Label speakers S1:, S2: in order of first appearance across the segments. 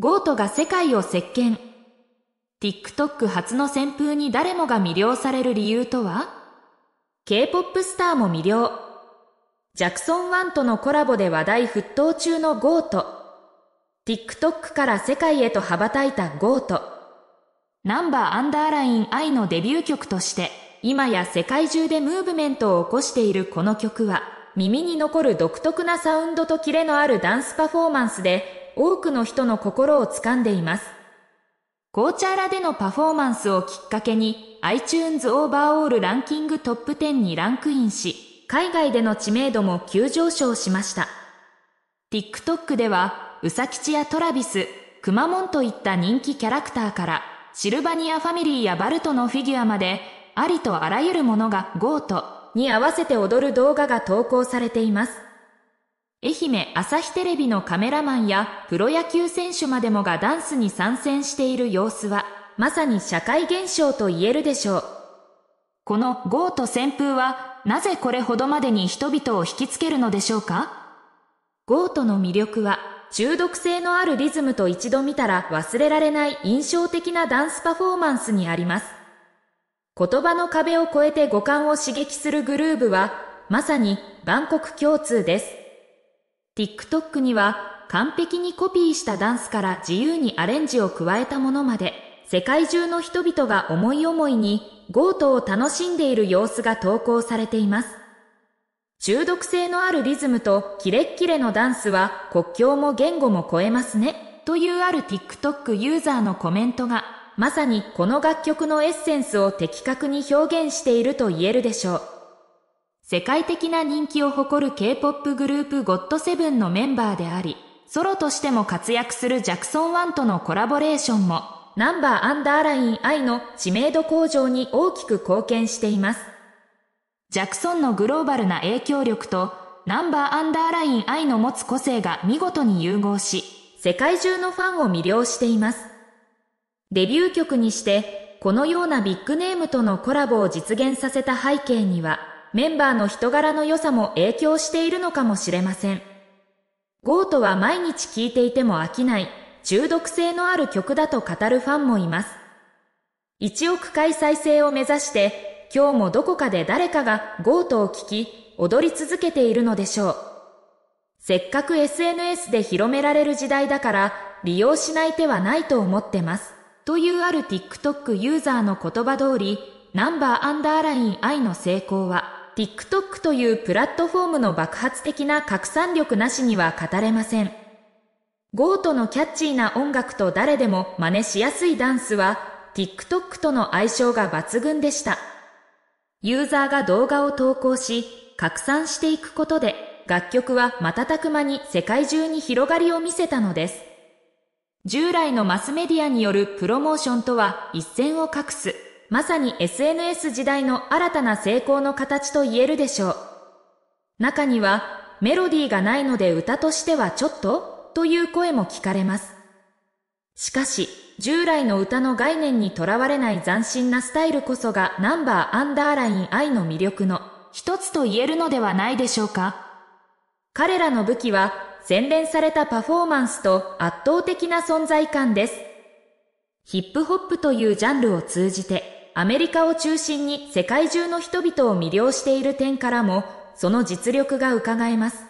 S1: ゴートが世界を席巻。TikTok 初の旋風に誰もが魅了される理由とは ?K-POP スターも魅了。ジャクソンワンとのコラボで話題沸騰中のゴート。TikTok から世界へと羽ばたいたゴート。ナンバーアンダーライン愛のデビュー曲として、今や世界中でムーブメントを起こしているこの曲は、耳に残る独特なサウンドとキレのあるダンスパフォーマンスで多くの人の心を掴んでいます。紅ーチャーラでのパフォーマンスをきっかけに iTunes オーバーオールランキングトップ10にランクインし、海外での知名度も急上昇しました。TikTok では、うさきちやトラビス、くまモンといった人気キャラクターから、シルバニアファミリーやバルトのフィギュアまで、ありとあらゆるものがゴートに合わせて踊る動画が投稿されています。愛媛朝日テレビのカメラマンやプロ野球選手までもがダンスに参戦している様子は、まさに社会現象と言えるでしょう。このゴーと旋風は、なぜこれほどまでに人々を引きつけるのでしょうかゴートの魅力は、中毒性のあるリズムと一度見たら忘れられない印象的なダンスパフォーマンスにあります。言葉の壁を越えて五感を刺激するグルーブは、まさに万国共通です。TikTok には完璧にコピーしたダンスから自由にアレンジを加えたものまで、世界中の人々が思い思いにゴートを楽しんでいる様子が投稿されています。中毒性のあるリズムとキレッキレのダンスは国境も言語も超えますね。というある TikTok ユーザーのコメントが、まさにこの楽曲のエッセンスを的確に表現していると言えるでしょう。世界的な人気を誇る K-POP グループ g o ブ7のメンバーであり、ソロとしても活躍するジャクソン1とのコラボレーションも、ナンバーアンダーライン I の知名度向上に大きく貢献しています。ジャクソンのグローバルな影響力と、ナンバーアンダーライン I の持つ個性が見事に融合し、世界中のファンを魅了しています。デビュー曲にして、このようなビッグネームとのコラボを実現させた背景には、メンバーの人柄の良さも影響しているのかもしれません。ゴートは毎日聴いていても飽きない、中毒性のある曲だと語るファンもいます。1億回再生を目指して、今日もどこかで誰かがゴートを聴き、踊り続けているのでしょう。せっかく SNS で広められる時代だから、利用しない手はないと思ってます。というある TikTok ユーザーの言葉通り、ナンバーアンダーライン I の成功は、TikTok というプラットフォームの爆発的な拡散力なしには語れません。ゴートのキャッチーな音楽と誰でも真似しやすいダンスは TikTok との相性が抜群でした。ユーザーが動画を投稿し拡散していくことで楽曲は瞬く間に世界中に広がりを見せたのです。従来のマスメディアによるプロモーションとは一線を画すまさに SNS 時代の新たな成功の形と言えるでしょう。中には、メロディーがないので歌としてはちょっとという声も聞かれます。しかし、従来の歌の概念にとらわれない斬新なスタイルこそがナンバーアンダーライン愛の魅力の一つと言えるのではないでしょうか。彼らの武器は洗練されたパフォーマンスと圧倒的な存在感です。ヒップホップというジャンルを通じてアメリカを中心に世界中の人々を魅了している点からも、その実力が伺えます。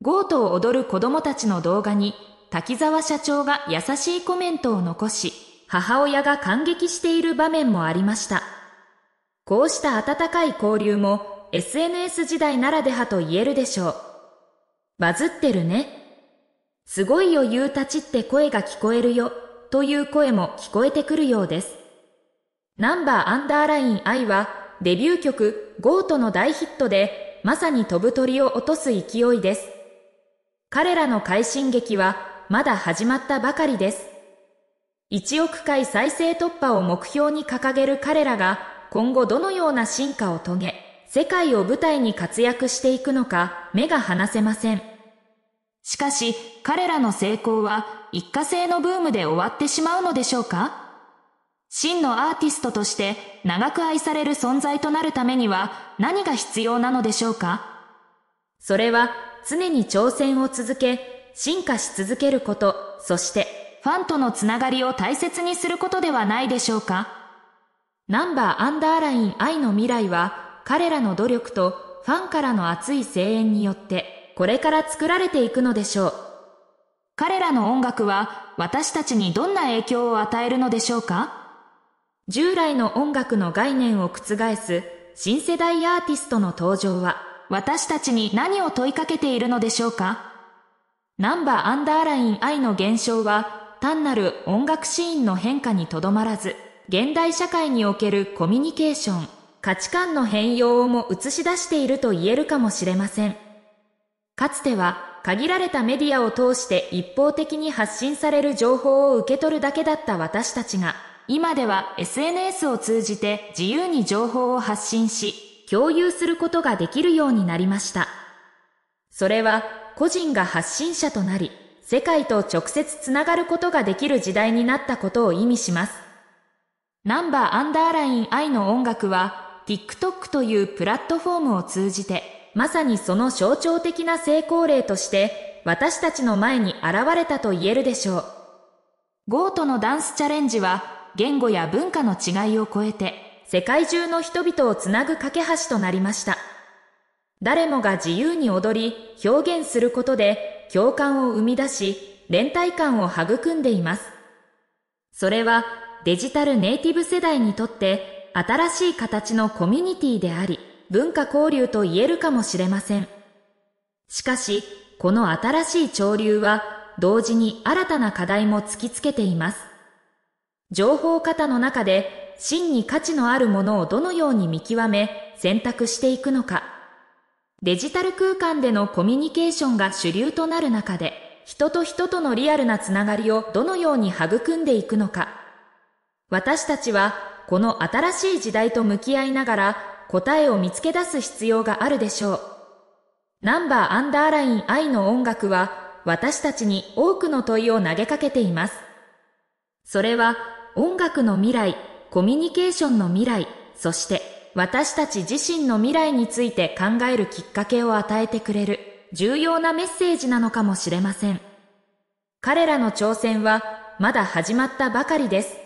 S1: ゴートを踊る子供たちの動画に、滝沢社長が優しいコメントを残し、母親が感激している場面もありました。こうした温かい交流も SNS 時代ならではと言えるでしょう。バズってるね。すごいよ、言うたちって声が聞こえるよ、という声も聞こえてくるようです。ナンバーアンダーライン I はデビュー曲 GO トの大ヒットでまさに飛ぶ鳥を落とす勢いです。彼らの快進撃はまだ始まったばかりです。1億回再生突破を目標に掲げる彼らが今後どのような進化を遂げ、世界を舞台に活躍していくのか目が離せません。しかし彼らの成功は一過性のブームで終わってしまうのでしょうか真のアーティストとして長く愛される存在となるためには何が必要なのでしょうかそれは常に挑戦を続け、進化し続けること、そしてファンとのつながりを大切にすることではないでしょうかナンバーアンダーライン愛の未来は彼らの努力とファンからの熱い声援によってこれから作られていくのでしょう。彼らの音楽は私たちにどんな影響を与えるのでしょうか従来の音楽の概念を覆す新世代アーティストの登場は私たちに何を問いかけているのでしょうかナンバーアンダーライン I の現象は単なる音楽シーンの変化にとどまらず現代社会におけるコミュニケーション価値観の変容をも映し出していると言えるかもしれませんかつては限られたメディアを通して一方的に発信される情報を受け取るだけだった私たちが今では SNS を通じて自由に情報を発信し、共有することができるようになりました。それは個人が発信者となり、世界と直接つながることができる時代になったことを意味します。ナンバーアンダーライン I の音楽は TikTok というプラットフォームを通じて、まさにその象徴的な成功例として私たちの前に現れたと言えるでしょう。ゴートのダンスチャレンジは言語や文化の違いを超えて、世界中の人々をつなぐ架け橋となりました。誰もが自由に踊り、表現することで共感を生み出し、連帯感を育んでいます。それはデジタルネイティブ世代にとって新しい形のコミュニティであり、文化交流と言えるかもしれません。しかし、この新しい潮流は同時に新たな課題も突きつけています。情報型の中で真に価値のあるものをどのように見極め選択していくのかデジタル空間でのコミュニケーションが主流となる中で人と人とのリアルなつながりをどのように育んでいくのか私たちはこの新しい時代と向き合いながら答えを見つけ出す必要があるでしょうナンバーアンダーライン愛の音楽は私たちに多くの問いを投げかけていますそれは音楽の未来、コミュニケーションの未来、そして私たち自身の未来について考えるきっかけを与えてくれる重要なメッセージなのかもしれません。彼らの挑戦はまだ始まったばかりです。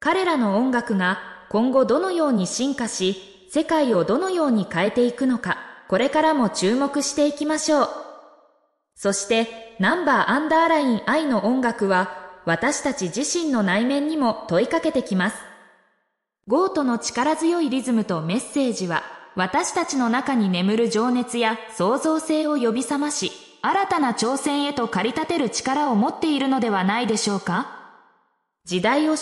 S1: 彼らの音楽が今後どのように進化し、世界をどのように変えていくのか、これからも注目していきましょう。そして、ナンバーアンダーライン I の音楽は私たち自身の内面にも問いかけてきます。ゴートの力強いリズムとメッセージは、私たちの中に眠る情熱や創造性を呼び覚まし、新たな挑戦へと駆り立てる力を持っているのではないでしょうか時代をょ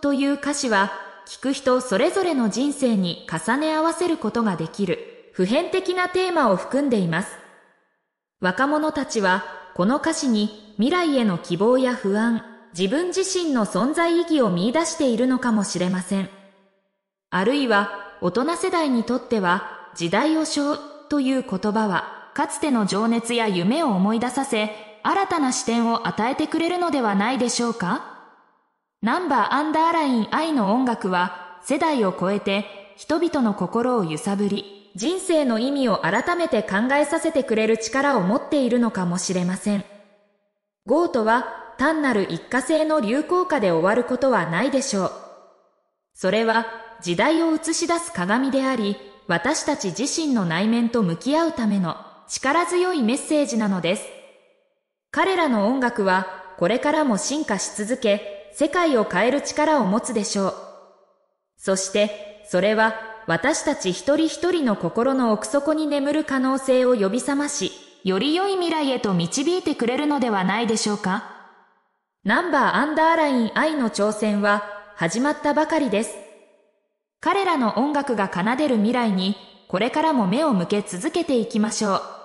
S1: という歌詞は、聞く人それぞれの人生に重ね合わせることができる、普遍的なテーマを含んでいます。若者たちは、この歌詞に未来への希望や不安、自分自身の存在意義を見出しているのかもしれません。あるいは、大人世代にとっては、時代を背負うという言葉は、かつての情熱や夢を思い出させ、新たな視点を与えてくれるのではないでしょうかナンバーアンダーライン愛の音楽は、世代を超えて、人々の心を揺さぶり、人生の意味を改めて考えさせてくれる力を持っているのかもしれません。ゴートは単なる一過性の流行化で終わることはないでしょう。それは時代を映し出す鏡であり、私たち自身の内面と向き合うための力強いメッセージなのです。彼らの音楽はこれからも進化し続け、世界を変える力を持つでしょう。そして、それは私たち一人一人の心の奥底に眠る可能性を呼び覚まし、より良い未来へと導いてくれるのではないでしょうかナンバーアンダーライン愛の挑戦は始まったばかりです。彼らの音楽が奏でる未来にこれからも目を向け続けていきましょう。